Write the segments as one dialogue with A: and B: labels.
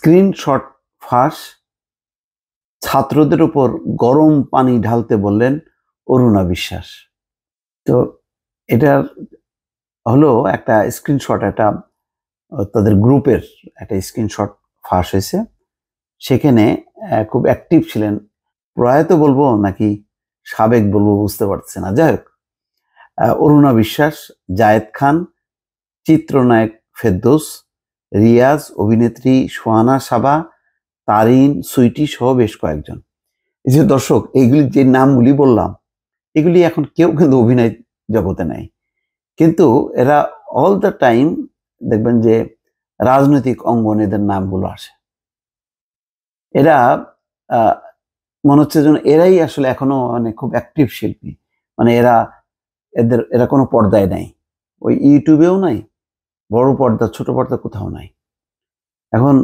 A: screenshot ফাঁস ছাত্রদের উপর গরম পানি ঢালতে বললেন অরুণা বিশ্বাস তো এটার হলো একটা স্ক্রিনশট একটা তাদের গ্রুপের একটা স্ক্রিনশট ফাঁস হয়েছে সেখানে খুব অ্যাক্টিভ ছিলেন প্রয়াত বলবো নাকি সাবেক বলবো বুঝতে পারছে না যাই হোক অরুণা বিশ্বাস জায়েদ খান চিত্রনায়ক ফেরদোস রিয়াজ অভিনেত্রী সোহানা সাবা তারিন সুইটি সহ বেশ কয়েকজন এই যে দর্শক এইগুলি যে নামগুলি বললাম এগুলি এখন কেউ কিন্তু অভিনয় জগতে নাই কিন্তু এরা অল দ্য টাইম দেখবেন যে রাজনৈতিক অঙ্গন এদের নামগুলো আসে এরা মনে হচ্ছে যেন এরাই আসলে এখনো মানে খুব অ্যাক্টিভ শিল্পী মানে এরা এদের এরা কোনো পর্দায় নাই ওই ইউটিউবেও নাই বড় পর্দা ছোট পর্দা কোথাও নাই এখন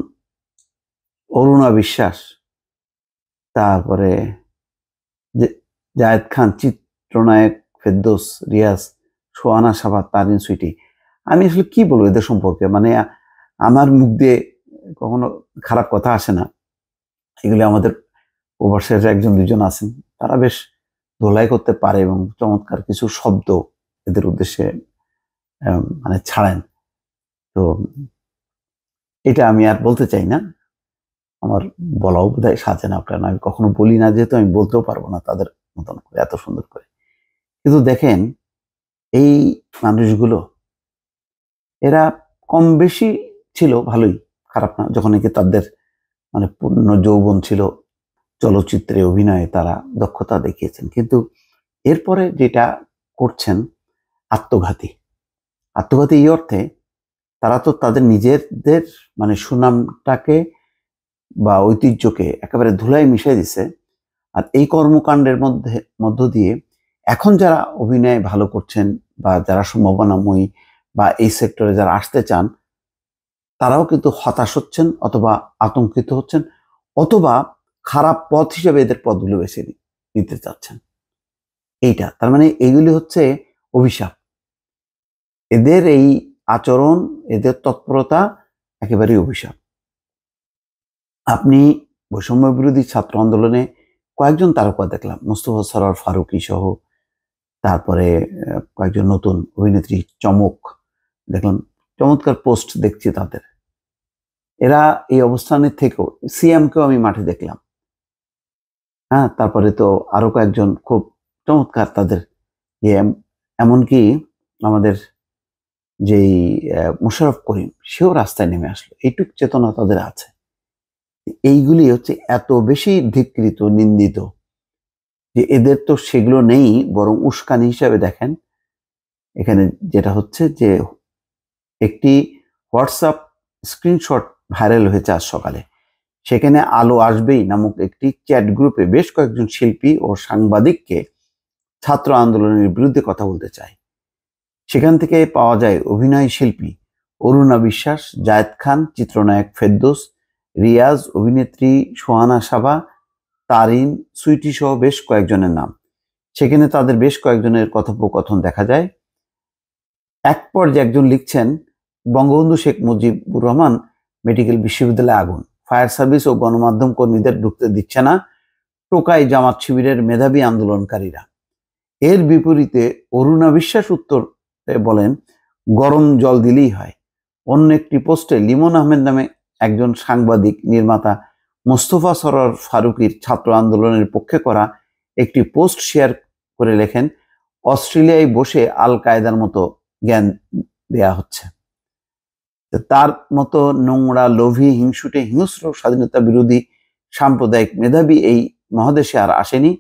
A: অরুণা বিশ্বাস তারপরে জায়দ খান চিত্রনায়ক ফেদ্দোস রিয়াজ সোয়ানা সাবা তারিন সুইটি আমি আসলে কি বলবো এদের সম্পর্কে মানে আমার মুখ দিয়ে কখনো খারাপ কথা আসে না এগুলি আমাদের প্রবাসের একজন দুজন আছেন তারা বেশ ধোলাই করতে পারে এবং চমৎকার কিছু শব্দ এদের উদ্দেশ্যে মানে ছাড়েন তো এটা আমি আর বলতে চাই না আমার বলাও বোধ হয় সাজে না আপনার আমি কখনো বলি না যেহেতু আমি বলতেও পারবো না তাদের মতন করে এত সুন্দর করে কিন্তু দেখেন এই মানুষগুলো এরা কম বেশি ছিল ভালোই খারাপ না যখন একে তাদের মানে পূর্ণ যৌবন ছিল চলচ্চিত্রে অভিনয়ে তারা দক্ষতা দেখিয়েছেন কিন্তু এরপরে যেটা করছেন আত্মঘাতী আত্মঘাতী এই অর্থে তারা তো তাদের নিজেদের মানে সুনামটাকে বা ঐতিহ্যকে একেবারে ধুলায় মিশিয়ে দিছে আর এই কর্মকাণ্ডের মধ্যে মধ্য দিয়ে এখন যারা অভিনয় ভালো করছেন বা যারা সম্ভাবনাময়ী বা এই সেক্টরে যারা আসতে চান তারাও কিন্তু হতাশ হচ্ছেন অথবা আতঙ্কিত হচ্ছেন অথবা খারাপ পথ হিসেবে এদের পথগুলো বেছে নিতে চাচ্ছেন এইটা তার মানে এইগুলি হচ্ছে অভিশাপ এদের এই আচরণ এদের তৎপরতা একেবারেই অভিশাপ আপনি বৈষম্য বিরোধী ছাত্র আন্দোলনে কয়েকজন তারকা দেখলাম মুস্তফা সরার ফারুকি সহ তারপরে কয়েকজন নতুন অভিনেত্রী চমক দেখলাম চমৎকার পোস্ট দেখছি তাদের এরা এই অবস্থানের থেকেও সিএমকেও আমি মাঠে দেখলাম হ্যাঁ তারপরে তো আরও কয়েকজন খুব চমৎকার তাদের এমনকি আমাদের যেই মোশারফ করিম সেও রাস্তায় নেমে আসলো এইটুক চেতনা তাদের আছে এইগুলি হচ্ছে এত বেশি ধিকৃত নিন্দিত যে এদের তো সেগুলো নেই বরং উস্কানি হিসাবে দেখেন এখানে যেটা হচ্ছে যে একটি হোয়াটসঅ্যাপ স্ক্রিনশট ভাইরাল হয়েছে আজ সকালে সেখানে আলো আসবেই নামক একটি চ্যাট গ্রুপে বেশ কয়েকজন শিল্পী ও সাংবাদিককে ছাত্র আন্দোলনের বিরুদ্ধে কথা বলতে চাই সেখান থেকে পাওয়া যায় অভিনয় শিল্পী অরুণা বিশ্বাস জায়েদ খান চিত্রনায়ক ফেরদোস রিয়াজ অভিনেত্রী সোহানা সাবা তারিন সুইটি সহ বেশ কয়েকজনের নাম সেখানে তাদের বেশ কয়েকজনের কথোপকথন দেখা যায় এক পর্যায়ে একজন লিখছেন বঙ্গবন্ধু শেখ মুজিবুর রহমান মেডিকেল বিশ্ববিদ্যালয়ে আগুন ফায়ার সার্ভিস ও গণমাধ্যম কর্মীদের ঢুকতে দিচ্ছে না টোকাই জামাত শিবিরের মেধাবী আন্দোলনকারীরা এর বিপরীতে অরুণা বিশ্বাস উত্তর বলেন গরম জল দিলেই হয় অন্য একটি পোস্টে লিমন আহমেদ নামে একজন সাংবাদিক নির্মাতা মোস্তফা সরর ফারুকির ছাত্র আন্দোলনের পক্ষে করা একটি পোস্ট শেয়ার করে লেখেন অস্ট্রেলিয়ায় বসে আল কায়দার মতো জ্ঞান দেয়া হচ্ছে তার মতো নোংরা লোভী হিংসুটে হিংস্র স্বাধীনতা বিরোধী সাম্প্রদায়িক মেধাবী এই মহাদেশে আর আসেনি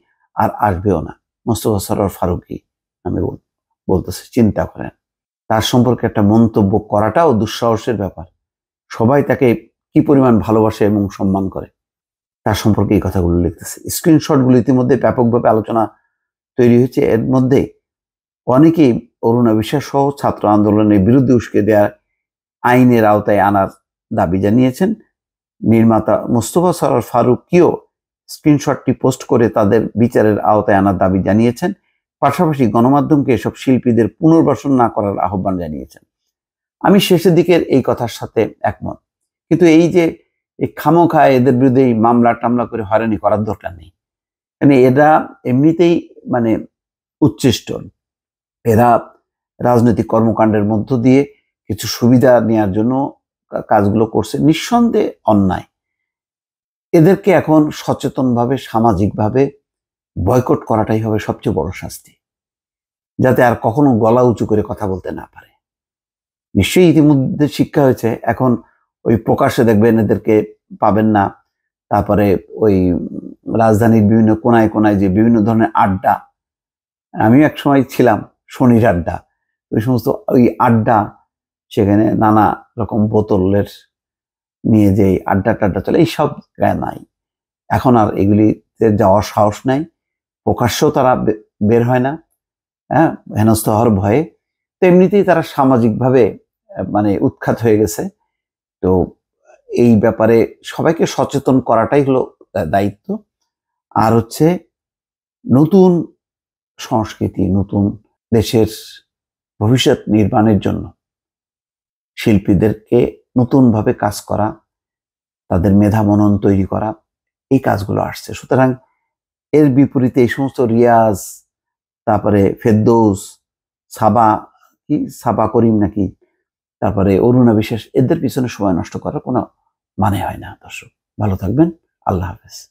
A: আর আসবেও না মোস্তফা সরর ফারুকি আমি বলুন বলতেছে চিন্তা করেন তার সম্পর্কে একটা মন্তব্য করাটাও দুঃসাহসের ব্যাপার সবাই তাকে কি পরিমাণ ভালোবাসে এবং সম্মান করে তার সম্পর্কে এই কথাগুলো লিখতেছে স্ক্রিনশটগুলো ইতিমধ্যে ব্যাপকভাবে আলোচনা তৈরি হয়েছে এর মধ্যে অনেকেই অরুণা বিশ্বাস সহ ছাত্র আন্দোলনের বিরুদ্ধে উস্কে দেওয়ার আইনের আওতায় আনার দাবি জানিয়েছেন নির্মাতা মোস্তফা সরার ফারুকিও স্ক্রিনশটটি পোস্ট করে তাদের বিচারের আওতায় আনার দাবি জানিয়েছেন পাশাপাশি গণমাধ্যমকে এসব শিল্পীদের পুনর্বাসন না করার আহ্বান জানিয়েছেন আমি শেষের দিকের এই কথার সাথে একমত কিন্তু এই যে এই খায় এদের বিরুদ্ধে এই মামলা টামলা করে হয়রানি করার দরকার নেই মানে এরা এমনিতেই মানে উচ্ছিষ্ট এরা রাজনৈতিক কর্মকাণ্ডের মধ্য দিয়ে কিছু সুবিধা নেওয়ার জন্য কাজগুলো করছে নিঃসন্দেহে অন্যায় এদেরকে এখন সচেতনভাবে সামাজিকভাবে বয়কট করাটাই হবে সবচেয়ে বড় শাস্তি যাতে আর কখনো গলা উঁচু করে কথা বলতে না পারে নিশ্চয়ই ইতিমধ্যে শিক্ষা হয়েছে এখন ওই প্রকাশ্যে দেখবেন এদেরকে পাবেন না তারপরে ওই রাজধানীর বিভিন্ন কোনায় কোনায় যে বিভিন্ন ধরনের আড্ডা আমিও এক সময় ছিলাম শনির আড্ডা ওই সমস্ত ওই আড্ডা সেখানে নানা রকম বোতলের নিয়ে যে আড্ডা টাড্ডা চলে এইসব নাই এখন আর এগুলিতে যাওয়ার সাহস নাই প্রকাশ্যেও তারা বের হয় না হ্যাঁ হেনস্থ হওয়ার ভয়ে তেমনিতেই তারা সামাজিকভাবে মানে উৎখাত হয়ে গেছে তো এই ব্যাপারে সবাইকে সচেতন করাটাই হলো দায়িত্ব আর হচ্ছে নতুন সংস্কৃতি নতুন দেশের ভবিষ্যৎ নির্মাণের জন্য শিল্পীদেরকে নতুনভাবে কাজ করা তাদের মেধা মনন তৈরি করা এই কাজগুলো আসছে সুতরাং এর বিপরীতে এই সমস্ত রিয়াজ তারপরে ফেদ্দৌস সাবা কি সাবা করিম নাকি তারপরে অরুণা বিশ্বাস এদের পিছনে সময় নষ্ট করার কোনো মানে হয় না দর্শক ভালো থাকবেন আল্লাহ হাফেজ